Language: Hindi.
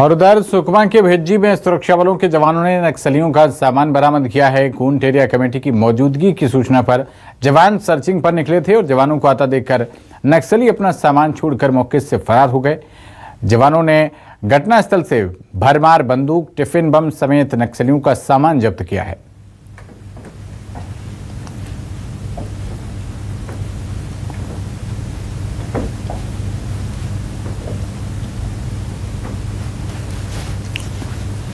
और उधर सुकमा के भेजी में सुरक्षा बलों के जवानों ने नक्सलियों का सामान बरामद किया है खून टेरिया कमेटी की मौजूदगी की सूचना पर जवान सर्चिंग पर निकले थे और जवानों को आता देखकर नक्सली अपना सामान छोड़कर मौके से फरार हो गए जवानों ने घटनास्थल से भरमार बंदूक टिफिन बम समेत नक्सलियों का सामान जब्त किया है